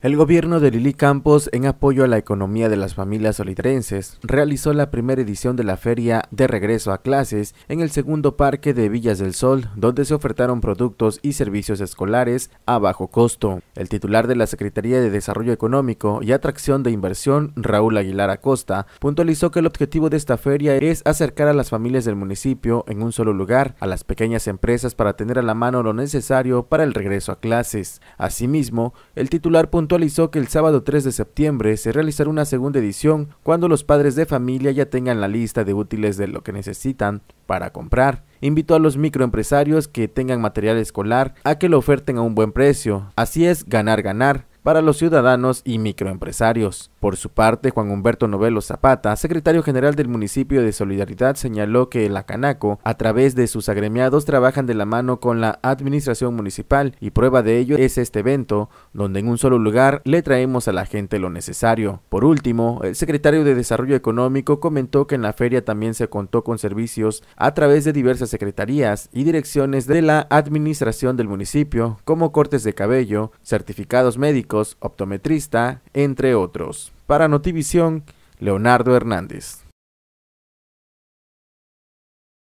El gobierno de Lili Campos, en apoyo a la economía de las familias solidarenses, realizó la primera edición de la feria de regreso a clases en el segundo parque de Villas del Sol, donde se ofertaron productos y servicios escolares a bajo costo. El titular de la Secretaría de Desarrollo Económico y Atracción de Inversión, Raúl Aguilar Acosta, puntualizó que el objetivo de esta feria es acercar a las familias del municipio en un solo lugar a las pequeñas empresas para tener a la mano lo necesario para el regreso a clases. Asimismo, el titular puntualizó actualizó que el sábado 3 de septiembre se realizará una segunda edición cuando los padres de familia ya tengan la lista de útiles de lo que necesitan para comprar. Invitó a los microempresarios que tengan material escolar a que lo oferten a un buen precio. Así es, ganar, ganar para los ciudadanos y microempresarios. Por su parte, Juan Humberto Novelo Zapata, secretario general del municipio de Solidaridad, señaló que la Canaco, a través de sus agremiados, trabajan de la mano con la administración municipal y prueba de ello es este evento, donde en un solo lugar le traemos a la gente lo necesario. Por último, el secretario de Desarrollo Económico comentó que en la feria también se contó con servicios a través de diversas secretarías y direcciones de la administración del municipio, como cortes de cabello, certificados médicos, optometrista, entre otros. Para Notivisión, Leonardo Hernández.